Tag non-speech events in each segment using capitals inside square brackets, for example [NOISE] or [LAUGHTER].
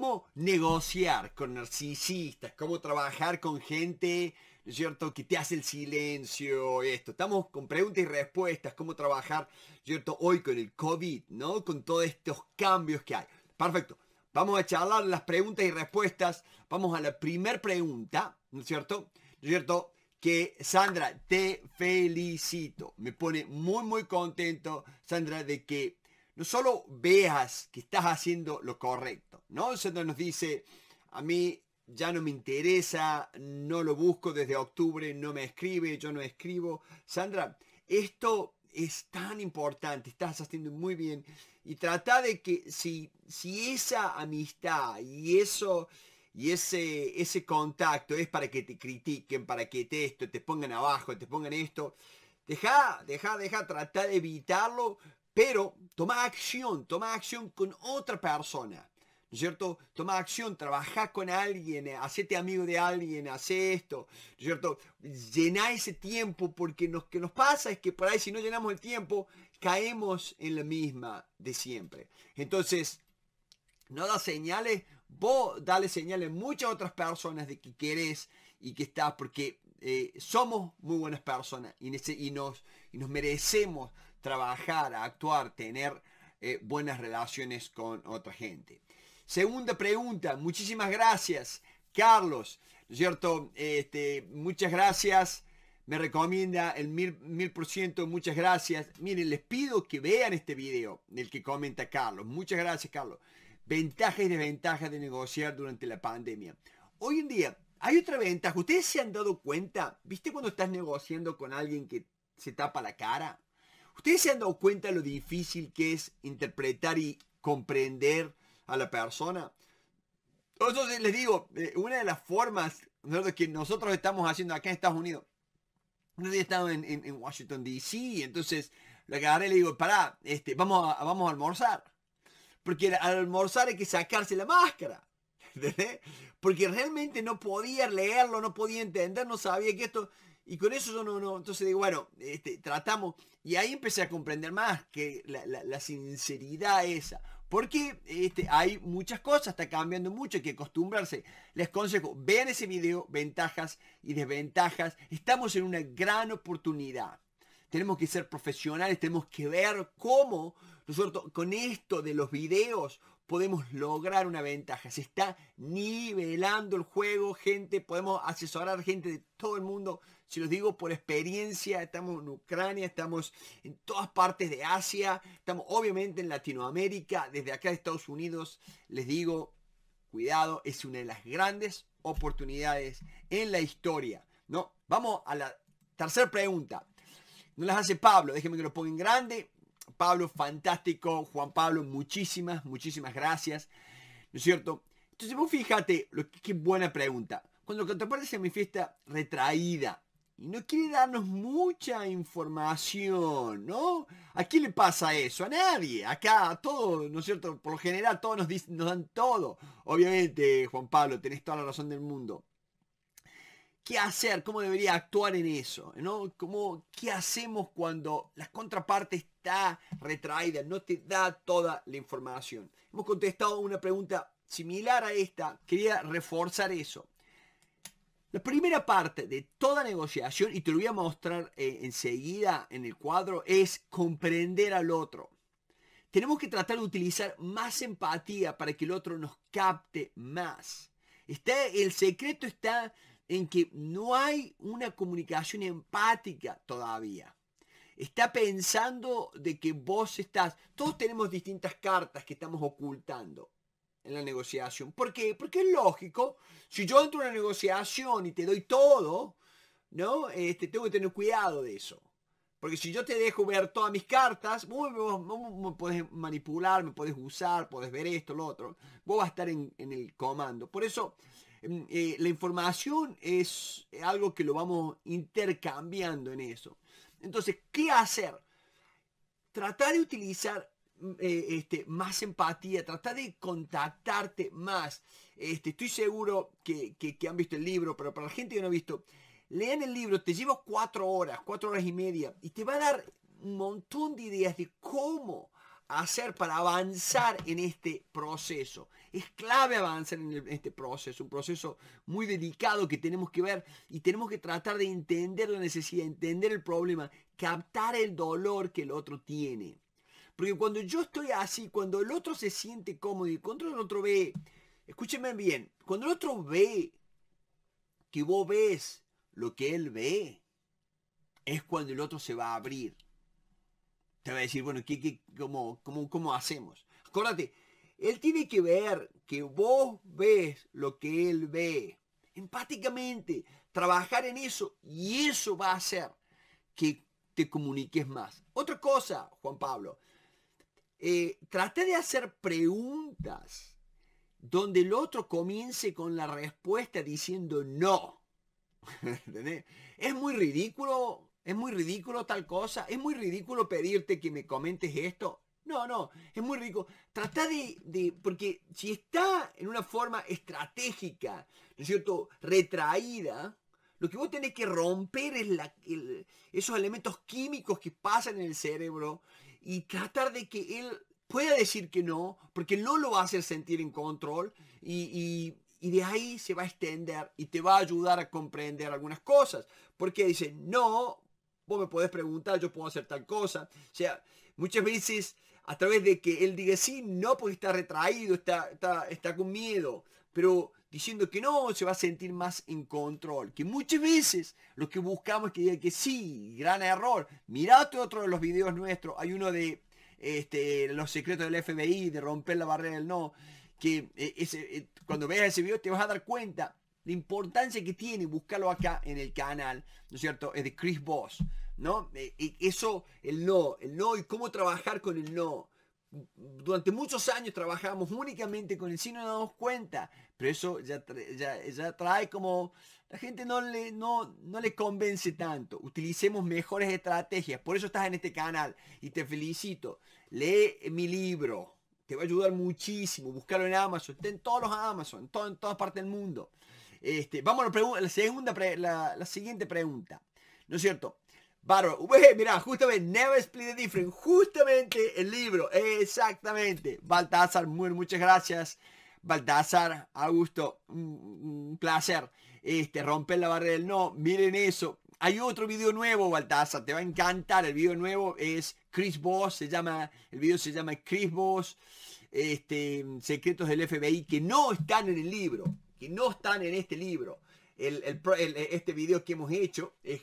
cómo negociar con narcisistas, cómo trabajar con gente, ¿no es cierto?, que te hace el silencio, esto. Estamos con preguntas y respuestas, cómo trabajar, cierto?, hoy con el COVID, ¿no? Con todos estos cambios que hay. Perfecto. Vamos a charlar las preguntas y respuestas. Vamos a la primera pregunta, ¿no es cierto? ¿No es cierto? Que Sandra, te felicito. Me pone muy, muy contento, Sandra, de que no solo veas que estás haciendo lo correcto, ¿no? Sandra nos dice, a mí ya no me interesa, no lo busco desde octubre, no me escribe, yo no escribo. Sandra, esto es tan importante, estás haciendo muy bien. Y trata de que si, si esa amistad y eso y ese, ese contacto es para que te critiquen, para que te esto, te pongan abajo, te pongan esto, deja, deja, deja, trata de evitarlo, pero toma acción, toma acción con otra persona. ¿no cierto? Toma acción, trabaja con alguien, eh, hacete amigo de alguien, hace esto, ¿no es cierto? Llená ese tiempo porque lo que nos pasa es que por ahí si no llenamos el tiempo, caemos en la misma de siempre. Entonces, no da señales, vos dale señales a muchas otras personas de que querés y que estás, porque eh, somos muy buenas personas y, nos, nos merecemos trabajar, actuar, tener eh, buenas relaciones con otra gente. Segunda pregunta, muchísimas gracias, Carlos. cierto? Este, muchas gracias. Me recomienda el mil, por ciento, muchas gracias. Miren, les pido que vean este video, en el que comenta Carlos. Muchas gracias, Carlos. Ventajas y desventajas de negociar durante la pandemia. Hoy en día, hay otra ventaja. ¿Ustedes se han dado cuenta? ¿Viste cuando estás negociando con alguien que se tapa la cara? ¿Ustedes se han dado cuenta lo difícil que es interpretar y comprender a la persona. Entonces les digo, eh, una de las formas que nosotros estamos haciendo acá en Estados Unidos, Yo he estado en, Washington DC, entonces lo agarré le digo, pará, este, vamos, a, vamos a almorzar. Porque al almorzar hay que sacarse la máscara. [LAUGHS] Porque realmente no podía leerlo, no podía entender, no sabía que esto... Y con eso yo no, entonces digo, bueno, este, tratamos. Y ahí empecé a comprender más que la, la sinceridad esa. Porque este, hay muchas cosas, está cambiando mucho, hay que acostumbrarse. Les consejo, vean ese video, ventajas y desventajas. Estamos en una gran oportunidad. Tenemos que ser profesionales, tenemos que ver cómo nosotros con esto de los videos podemos lograr una ventaja. Se está nivelando el juego, gente. Podemos asesorar gente de todo el mundo. Si los digo por experiencia, estamos en Ucrania, estamos en todas partes de Asia, estamos obviamente en Latinoamérica, desde acá de Estados Unidos. Les digo, cuidado, es una de las grandes oportunidades en la historia. ¿no? Vamos a la tercera pregunta. No las hace Pablo, déjenme que lo ponga en grande. Pablo, fantástico. Juan Pablo, muchísimas, muchísimas gracias. ¿No es cierto? Entonces vos fíjate, que, qué buena pregunta. Cuando contraparte se manifiesta retraída y no quiere darnos mucha información, ¿no? ¿A quién le pasa eso? A nadie. Acá a todos, ¿no es cierto? Por lo general todos nos, dicen, nos dan todo. Obviamente, Juan Pablo, tenés toda la razón del mundo qué hacer, cómo debería actuar en eso, ¿no? Como, ¿Qué hacemos cuando la contraparte está retraída, no te da toda la información? Hemos contestado una pregunta similar a esta, quería reforzar eso. La primera parte de toda negociación, y te lo voy a mostrar eh, enseguida en el cuadro, es comprender al otro. Tenemos que tratar de utilizar más empatía para que el otro nos capte más. Está, el secreto está en que no hay una comunicación empática todavía. Está pensando de que vos estás... Todos tenemos distintas cartas que estamos ocultando en la negociación. ¿Por qué? Porque es lógico. Si yo entro en una negociación y te doy todo, ¿no? Este, tengo que tener cuidado de eso. Porque si yo te dejo ver todas mis cartas, vos, me podés manipular, me podés usar, podés ver esto, lo otro. Vos vas a estar en, en el comando. Por eso, Mm, eh, la información es algo que lo vamos intercambiando en eso. Entonces, ¿qué hacer? Tratar de utilizar mm, eh, este, más empatía, tratar de contactarte más. Este, estoy seguro que, que han visto el libro, pero para la gente que no ha visto, lean el libro, te lleva cuatro horas, cuatro horas y media, y te va a dar un montón de ideas de cómo hacer para avanzar en este proceso es clave avanzar en, este proceso, un proceso muy delicado que tenemos que ver y tenemos que tratar de entender la necesidad, entender el problema, captar el dolor que el otro tiene. Porque cuando yo estoy así, cuando el otro se siente cómodo y cuando el otro ve, escúcheme bien, cuando el otro ve que vos ves lo que él ve, es cuando el otro se va a abrir. Te va a decir, bueno, ¿qué, qué, cómo, cómo, cómo hacemos? Acuérdate, él tiene que ver que vos ves lo que él ve. Empáticamente, trabajar en eso y eso va a hacer que te comuniques más. Otra cosa, Juan Pablo, eh, trate de hacer preguntas donde el otro comience con la respuesta diciendo no. [LAUGHS] Es muy ridículo, es muy ridículo tal cosa, es muy ridículo pedirte que me comentes esto. No, no, es muy rico. Trata de, porque si está en una forma estratégica, ¿no es cierto?, retraída, lo que vos tenés que romper es esos elementos químicos que pasan en el cerebro y tratar de que él pueda decir que no, porque no lo va a hacer sentir en control y, y de ahí se va a extender y te va a ayudar a comprender algunas cosas. Porque dice, no, vos me podés preguntar, yo puedo hacer tal cosa. O sea, muchas veces a través de que él diga sí, no, porque está retraído, está, está, con miedo, pero diciendo que no, se va a sentir más en control. Que muchas veces lo que buscamos es que diga que sí, gran error. Mirate otro de los videos nuestros, hay uno de este, los secretos del FBI, de romper la barrera del no, que eh, eh, cuando veas ese video te vas a dar cuenta la importancia que tiene, Búscalo acá en el canal, ¿no es cierto? Es de Chris Boss ¿no? Eh, eso, el no, el no y cómo trabajar con el no. Durante muchos años trabajamos únicamente con el sí, no nos damos cuenta, pero eso ya, ya, trae como, la gente no le, no, no le convence tanto. Utilicemos mejores estrategias, por eso estás en este canal y te felicito. Lee mi libro, te va a ayudar muchísimo. búscalo en Amazon, está en todos los Amazon, en, todas partes del mundo. Este, vamos a la, segunda, la siguiente pregunta. ¿No es cierto? Bárbaro. Uy, mira, justamente, Never Split the Difference. Justamente el libro. Exactamente. Baltasar, muchas gracias. Baltasar, Augusto, un, placer. Este, romper la barrera del no. Miren eso. Hay otro video nuevo, Baltasar. Te va a encantar. El video nuevo es Chris Boss. Se llama, el video se llama Chris Boss. Este, secretos del FBI que no están en el libro. Que no están en este libro. El, este video que hemos hecho es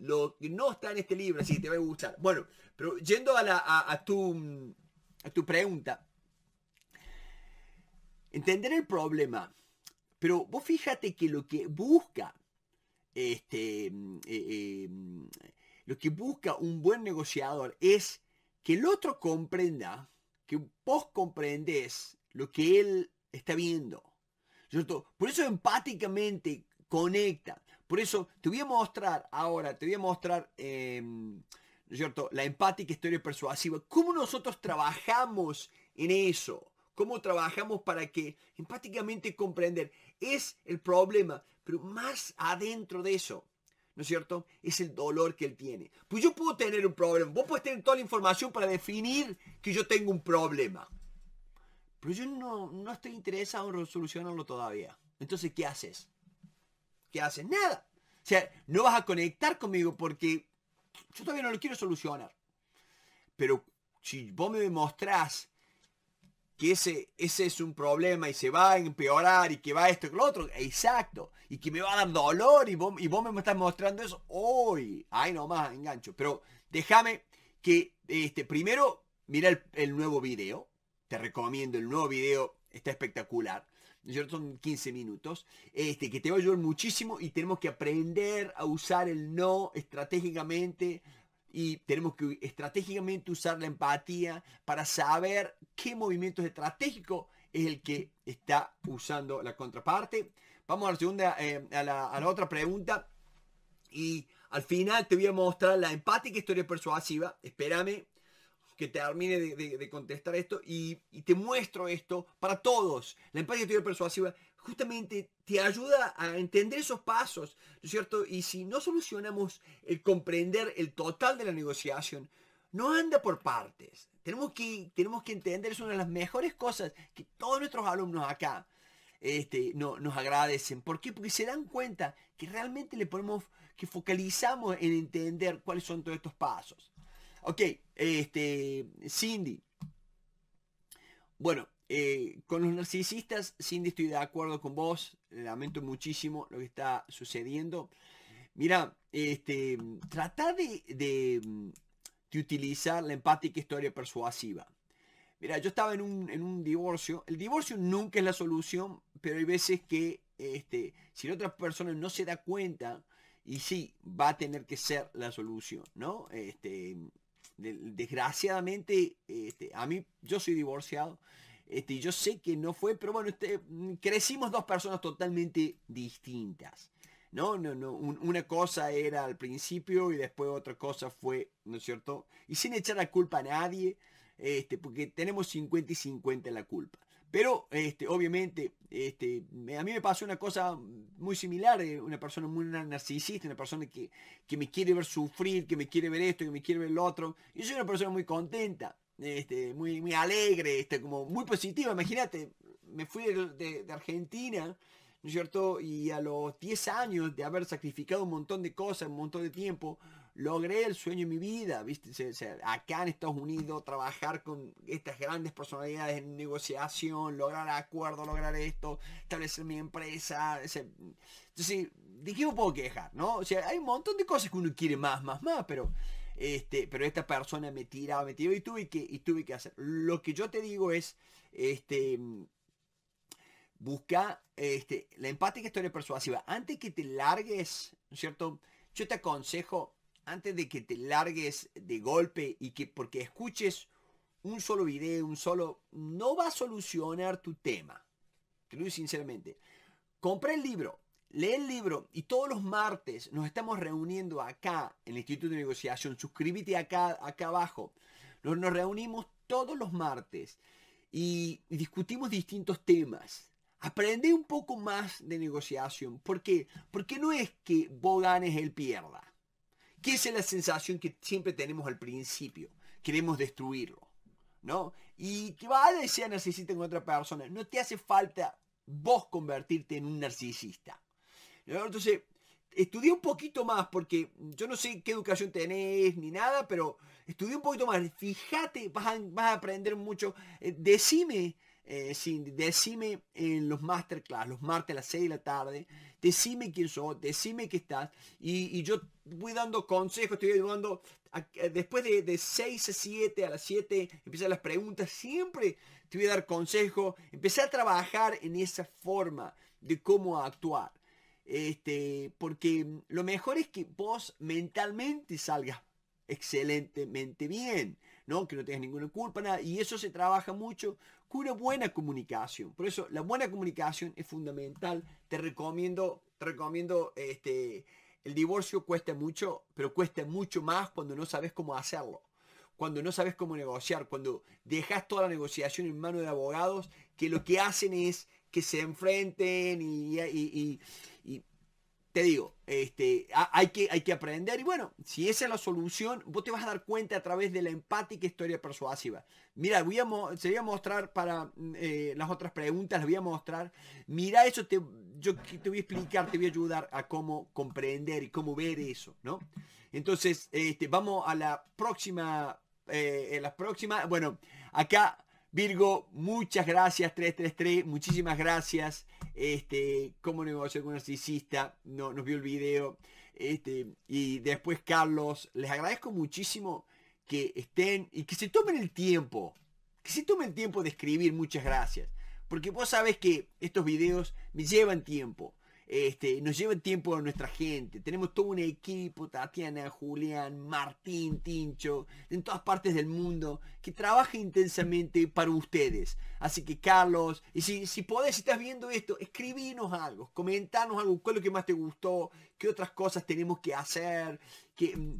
lo que no está en este libro, así que te va a gustar. Bueno, pero yendo a, a, tu, pregunta, entender el problema, pero vos fíjate que lo que busca, este, eh, eh, lo que busca un buen negociador es que el otro comprenda, que vos comprendés lo que él está viendo. Por eso empáticamente conecta. Por eso te voy a mostrar ahora, te voy a mostrar, em, es cierto?, la empática historia persuasiva. ¿Cómo nosotros trabajamos en eso? ¿Cómo trabajamos para que empáticamente comprender? Es el problema, pero más adentro de eso, ¿no es cierto? Es el dolor que él tiene. Pues yo puedo tener un problema, vos puedes tener toda la información para definir que yo tengo un problema. Pero yo no, no estoy interesado en solucionarlo todavía. Entonces, ¿qué haces? que hacen nada. O sea, no vas a conectar conmigo porque yo todavía no lo quiero solucionar. Pero si vos me mostrás que ese, ese es un problema y se va a empeorar y que va esto y lo otro, exacto, y que me va a dar dolor y vos, y vos me estás mostrando eso hoy, ay nomás engancho, pero déjame que este, primero mira el, el, nuevo video, te recomiendo el nuevo video, está espectacular, son 15 minutos, este, que te va a ayudar muchísimo y tenemos que aprender a usar el no estratégicamente y tenemos que estratégicamente usar la empatía para saber qué movimiento estratégico es el que está usando la contraparte. Vamos a la segunda, eh, a, la, a la otra pregunta y al final te voy a mostrar la empática historia persuasiva. Espérame que termine de, contestar esto y, te muestro esto para todos. La empatía teoría persuasiva justamente te ayuda a entender esos pasos, ¿no es cierto? Y si no solucionamos el comprender el total de la negociación, no anda por partes. Tenemos que, tenemos que entender, es una de las mejores cosas que todos nuestros alumnos acá este, no, nos agradecen. ¿Por qué? Porque se dan cuenta que realmente le ponemos, que focalizamos en entender cuáles son todos estos pasos. Ok, este, Cindy. Bueno, eh, con los narcisistas, Cindy, estoy de acuerdo con vos. Lamento muchísimo lo que está sucediendo. Mira, este, trata de, utilizar la empática historia persuasiva. Mira, yo estaba en un, divorcio. El divorcio nunca es la solución, pero hay veces que este, si la otra persona no se da cuenta, y sí, va a tener que ser la solución, ¿no? Este, desgraciadamente, este, a mí, yo soy divorciado, este, yo sé que no fue, pero bueno, este, mm, crecimos dos personas totalmente distintas. No, no, no. una cosa era al principio y después otra cosa fue, ¿no es cierto? Y sin echar la culpa a nadie, este, porque tenemos 50 y 50 en la culpa. Pero, este, obviamente, este, a mí me pasó una cosa muy similar, eh, una persona muy narcisista, una persona que, me quiere ver sufrir, que me quiere ver esto, que me quiere ver lo otro. Yo soy una persona muy contenta, este, muy, muy alegre, este, como muy positiva. Imagínate, me fui de, de Argentina, ¿no es cierto? Y a los 10 años de haber sacrificado un montón de cosas, un montón de tiempo, logré el sueño de mi vida, ¿viste? acá en Estados Unidos, trabajar con estas grandes personalidades en negociación, lograr acuerdos, lograr esto, establecer mi empresa. entonces, ¿de qué me puedo quejar? ¿no? O sea, hay un montón de cosas que uno quiere más, más, más, pero, este, pero esta persona me tiraba, me tiraba y tuve que, y tuve que hacer. Lo que yo te digo es, este, busca este, la empática historia persuasiva. Antes que te largues, ¿no cierto? Yo te aconsejo antes de que te largues de golpe y que porque escuches un solo video, un solo, no va a solucionar tu tema. Te sinceramente. Compré el libro, lee el libro y todos los martes nos estamos reuniendo acá en el Instituto de Negociación. Suscríbete acá, acá abajo. Nos, nos reunimos todos los martes y discutimos distintos temas. Aprende un poco más de negociación. ¿Por qué? Porque no es que vos ganes, él pierda. ¿Qué es la sensación que siempre tenemos al principio. Queremos destruirlo. ¿No? Y que va, a sea narcisista con otra persona. No te hace falta vos convertirte en un narcisista. Entonces, estudié un poquito más porque yo no sé qué educación tenés ni nada, pero estudié un poquito más. Fíjate, vas a, aprender mucho. Eh, decime eh, decime en los masterclass, los martes a las 6 de la tarde, decime quién sos, decime qué estás, y, yo voy dando consejos, estoy ayudando, después de, 6 a 7, a las 7 empiezan las preguntas, siempre te voy a dar consejos, empecé a trabajar en esa forma de cómo actuar, este, porque lo mejor es que vos mentalmente salgas excelentemente bien, ¿no? Que no tengas ninguna culpa, nada. Y eso se trabaja mucho una buena comunicación. Por eso la buena comunicación es fundamental. Te recomiendo, te recomiendo este, el divorcio cuesta mucho, pero cuesta mucho más cuando no sabes cómo hacerlo. Cuando no sabes cómo negociar, cuando dejas toda la negociación en manos de abogados que lo que hacen es que se enfrenten y, te digo, este, hay, que, hay que aprender. Y bueno, si esa es la solución, vos te vas a dar cuenta a través de la empática historia persuasiva. Mira, se voy a mostrar para mm, eh, las otras preguntas, las voy a mostrar. Mira eso, te, yo te voy a explicar, te voy a ayudar a cómo comprender y cómo ver eso, ¿no? Entonces, este, vamos a la próxima, eh, la próxima, bueno, acá Virgo, muchas gracias, 333, muchísimas gracias. Este, como negocio con narcisista, no, nos vio el video. Este, y después Carlos, les agradezco muchísimo que estén y que se tomen el tiempo, que se tomen el tiempo de escribir, muchas gracias. Porque vos sabés que estos videos me llevan tiempo. Este, nos lleva el tiempo a nuestra gente. Tenemos todo un equipo, Tatiana, Julián, Martín, Tincho, en todas partes del mundo, que trabaja intensamente para ustedes. Así que Carlos, y si, podés, si estás viendo esto, escribinos algo, comentanos algo, cuál es lo que más te gustó, qué otras cosas tenemos que hacer, que... Mm,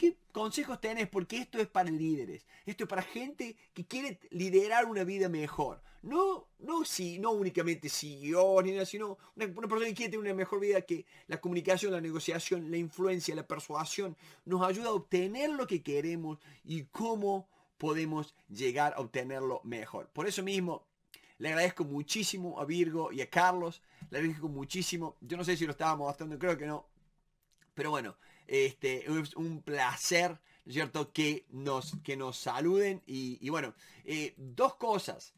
¿Qué consejos tenés? Porque esto es para líderes, esto es para gente que quiere liderar una vida mejor. No, no, si, no únicamente CEO ni sino una, persona que quiere tener una mejor vida que la comunicación, la negociación, la influencia, la persuasión nos ayuda a obtener lo que queremos y cómo podemos llegar a obtenerlo mejor. Por eso mismo, le agradezco muchísimo a Virgo y a Carlos, le agradezco muchísimo. Yo no sé si lo estábamos mostrando, creo que no, pero bueno, este, es un placer, ¿cierto? Que nos, que nos saluden. Y, bueno, eh, dos cosas.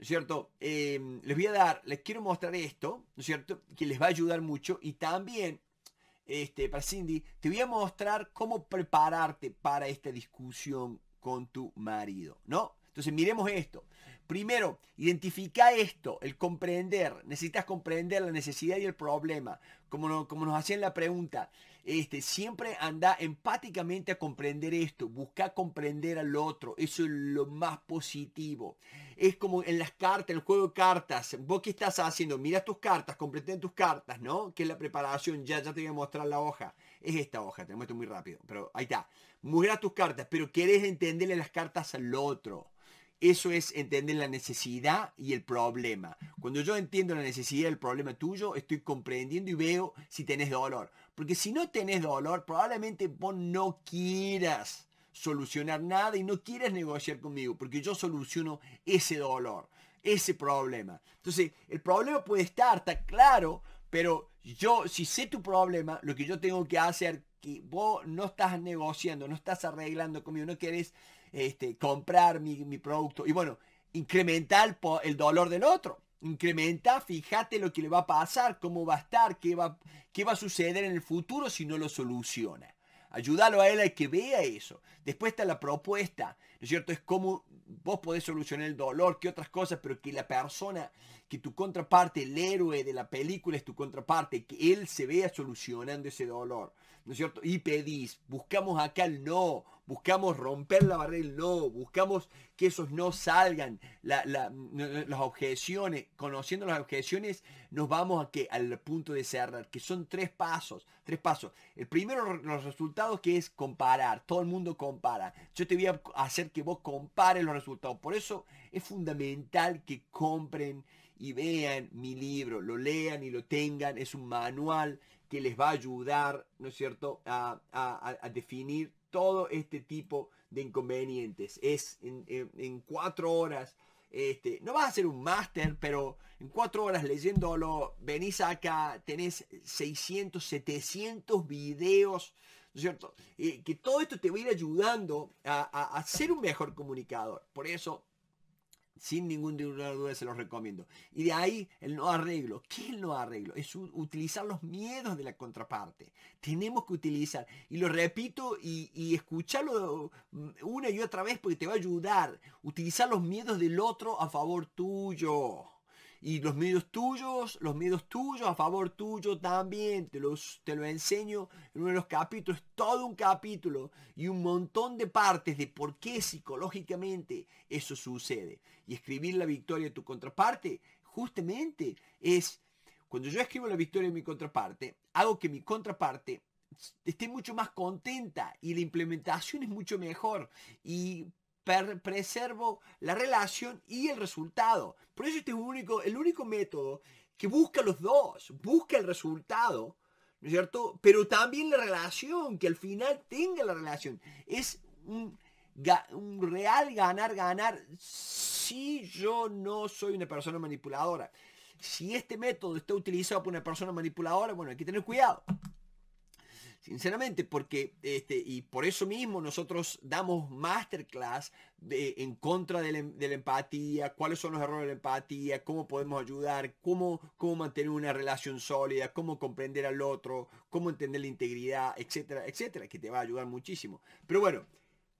¿cierto? Eh, les voy a dar, les quiero mostrar esto, ¿cierto? Que les va a ayudar mucho. Y también, este, para Cindy, te voy a mostrar cómo prepararte para esta discusión con tu marido, ¿no? Entonces miremos esto. Primero, identifica esto, el comprender. Necesitas comprender la necesidad y el problema. Como, como nos hacían la pregunta, este, siempre anda empáticamente a comprender esto. Busca comprender al otro. Eso es lo más positivo. Es como en las cartas, en el juego de cartas. Vos qué estás haciendo? Miras tus cartas, completen tus cartas, ¿no? Que es la preparación. Ya, ya te voy a mostrar la hoja. Es esta hoja, te muestro muy rápido. Pero ahí está. Mira tus cartas, pero querés entenderle las cartas al otro. Eso es entender la necesidad y el problema. Cuando yo entiendo la necesidad del problema tuyo, estoy comprendiendo y veo si tenés dolor. Porque si no tenés dolor, probablemente vos no quieras solucionar nada y no quieras negociar conmigo, porque yo soluciono ese dolor, ese problema. Entonces, el problema puede estar, está claro, pero yo, si sé tu problema, lo que yo tengo que hacer, que vos no estás negociando, no estás arreglando conmigo, no querés este, comprar mi, producto. Y bueno, incrementar el, dolor del otro. Incrementa, fíjate lo que le va a pasar, cómo va a estar, qué va, va a suceder en el futuro si no lo soluciona. Ayúdalo a él a que vea eso. Después está la propuesta, ¿no es cierto? Es cómo vos podés solucionar el dolor, qué otras cosas, pero que la persona, que tu contraparte, el héroe de la película es tu contraparte, que él se vea solucionando ese dolor, ¿no es cierto? Y pedís, buscamos acá el no, buscamos romper la barrera del no, buscamos que esos no salgan, las objeciones, conociendo las objeciones nos vamos a que al punto de cerrar, que son tres pasos, tres pasos. El primero, los resultados que es comparar, todo el mundo compara. Yo te voy a hacer que vos compares los resultados, por eso es fundamental que compren y vean mi libro, lo lean y lo tengan, es un manual que les va a ayudar, ¿no es cierto?, a, a definir todo este tipo de inconvenientes. Es en, cuatro horas. Este, no vas a hacer un máster, pero en cuatro horas leyéndolo, venís acá, tenés 600, 700 videos, ¿no es cierto? Eh, que todo esto te va a ir ayudando a, a ser un mejor comunicador. Por eso sin ningún duda se los recomiendo. Y de ahí el no arreglo. ¿Qué es el no arreglo? Es utilizar los miedos de la contraparte. Tenemos que utilizar, y lo repito y, y escucharlo mm, una y otra vez porque te va a ayudar. Utilizar los miedos del otro a favor tuyo. Y los miedos tuyos, los miedos tuyos a favor tuyo también, te, los, te lo enseño en uno de los capítulos, todo un capítulo y un montón de partes de por qué psicológicamente eso sucede. Y escribir la victoria de tu contraparte, justamente es, cuando yo escribo la victoria de mi contraparte, hago que mi contraparte esté mucho más contenta y la implementación es mucho mejor. Y preservo la relación y el resultado. Por eso este es único, el único método que busca los dos, busca el resultado, ¿no es cierto? Pero también la relación, que al final tenga la relación. Es un real ganar, ganar si yo no soy una persona manipuladora. Si este método está utilizado por una persona manipuladora, bueno, hay que tener cuidado. Sinceramente, porque, este, y por eso mismo nosotros damos masterclass de, en contra em, de la, empatía, cuáles son los errores de la empatía, cómo podemos ayudar, cómo, cómo mantener una relación sólida, cómo comprender al otro, cómo entender la integridad, etcétera, etcétera, que te va a ayudar muchísimo. Pero bueno,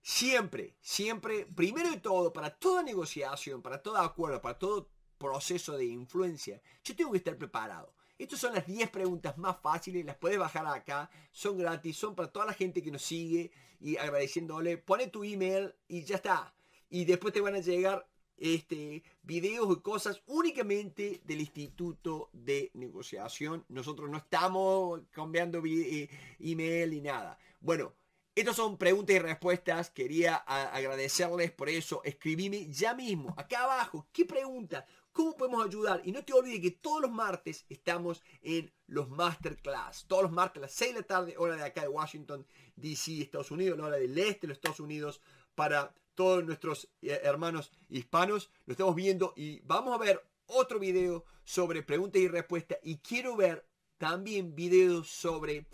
siempre, siempre, primero de todo, para toda negociación, para todo acuerdo, para todo proceso de influencia, yo tengo que estar preparado. Estas son las 10 preguntas más fáciles, las puedes bajar acá, son gratis, son para toda la gente que nos sigue y agradeciéndole. Pone tu email y ya está. Y después te van a llegar este, videos y cosas únicamente del Instituto de Negociación. Nosotros no estamos cambiando eh, email ni nada. Bueno, estas son preguntas y respuestas. Quería agradecerles por eso. Escribime ya mismo, acá abajo, ¿qué pregunta? ¿Cómo podemos ayudar? Y no te olvides que todos los martes estamos en los masterclass. Todos los martes a las 6 de la tarde, hora de acá de Washington, D.C., Estados Unidos, la hora del este de los Estados Unidos, para todos nuestros eh, hermanos hispanos. Lo estamos viendo y vamos a ver otro video sobre preguntas y respuestas. Y quiero ver también videos sobre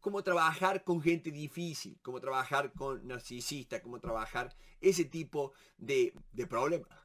cómo trabajar con gente difícil, cómo trabajar con narcisistas, cómo trabajar ese tipo de, de problemas.